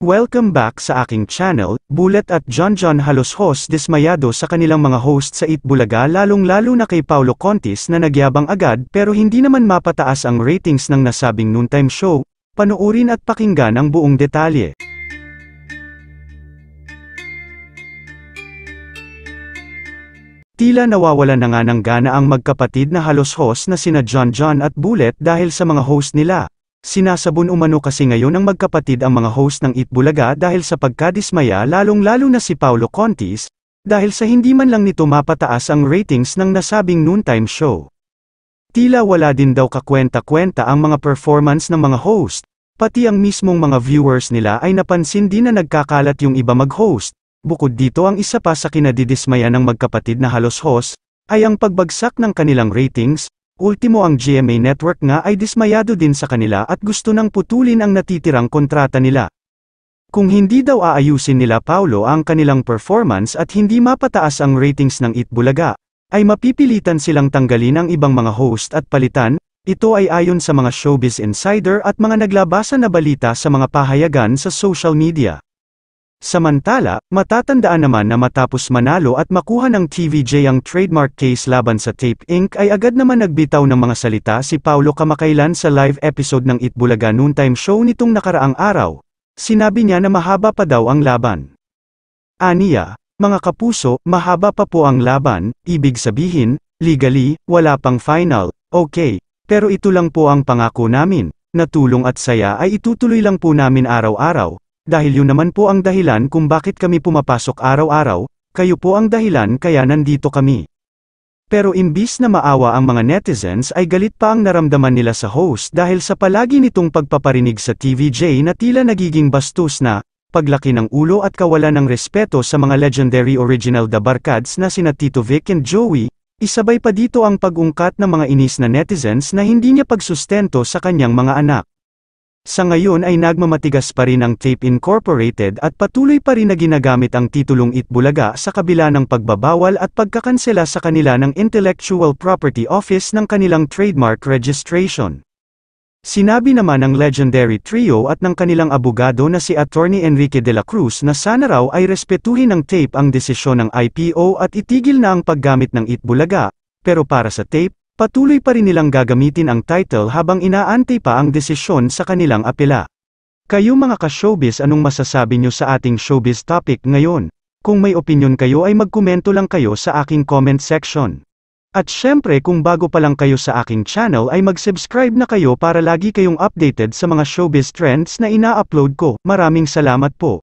Welcome back sa aking channel, Bullet at John John halos host dismayado sa kanilang mga host sa Itbulaga lalong lalo na kay Paulo Contis na nagyabang agad pero hindi naman mapataas ang ratings ng nasabing noontime show, panoorin at pakinggan ang buong detalye. Tila nawawala na nga ng gana ang magkapatid na halos host na sina John John at Bullet dahil sa mga host nila. Sinasabon umano kasi ngayon ang magkapatid ang mga host ng Itbulaga dahil sa pagkadismaya lalong-lalo na si Paolo Contis, dahil sa hindi man lang nito mapataas ang ratings ng nasabing noontime show. Tila wala din daw kakwenta-kwenta ang mga performance ng mga host, pati ang mismong mga viewers nila ay napansin din na nagkakalat yung iba mag-host, Bukod dito ang isa pa sa kinadidismaya ng magkapatid na halos host, ay ang pagbagsak ng kanilang ratings, Ultimo ang GMA Network nga ay dismayado din sa kanila at gusto nang putulin ang natitirang kontrata nila. Kung hindi daw aayusin nila Paulo ang kanilang performance at hindi mapataas ang ratings ng Itbulaga, ay mapipilitan silang tanggalin ang ibang mga host at palitan, ito ay ayon sa mga showbiz insider at mga naglabasa na balita sa mga pahayagan sa social media. Samantala, matatandaan naman na matapos manalo at makuha ng TVJ ang trademark case laban sa Tape Inc. ay agad naman nagbitaw ng mga salita si Paulo kamakailan sa live episode ng Itbulaga Noontime Show nitong nakaraang araw. Sinabi niya na mahaba pa daw ang laban. Aniya, mga kapuso, mahaba pa po ang laban, ibig sabihin, legally, wala pang final, okay, pero ito lang po ang pangako namin, na tulong at saya ay itutuloy lang po namin araw-araw, dahil yun naman po ang dahilan kung bakit kami pumapasok araw-araw, kayo po ang dahilan kaya nandito kami. Pero imbis na maawa ang mga netizens ay galit pa ang naramdaman nila sa host dahil sa palagi nitong pagpaparinig sa TVJ na tila nagiging bastos na, paglaki ng ulo at kawalan ng respeto sa mga legendary original The Barkads na sina Tito Vic and Joey, isabay pa dito ang pagungkat ng mga inis na netizens na hindi niya pagsustento sa kanyang mga anak. Sa ngayon ay nagmamatigas pa rin ang Tape Incorporated at patuloy pa rin na ginagamit ang titulong Itbulaga sa kabila ng pagbabawal at pagkakansela sa kanila ng Intellectual Property Office ng kanilang trademark registration. Sinabi naman ng legendary trio at ng kanilang abogado na si Attorney Enrique de la Cruz na sana raw ay respetuhin ng tape ang desisyon ng IPO at itigil na ang paggamit ng Itbulaga, pero para sa tape, Patuloy pa rin nilang gagamitin ang title habang inaantay pa ang desisyon sa kanilang apela. Kayo mga ka-showbiz anong masasabi nyo sa ating showbiz topic ngayon? Kung may opinion kayo ay magkomento lang kayo sa aking comment section. At syempre kung bago pa lang kayo sa aking channel ay mag-subscribe na kayo para lagi kayong updated sa mga showbiz trends na ina-upload ko. Maraming salamat po.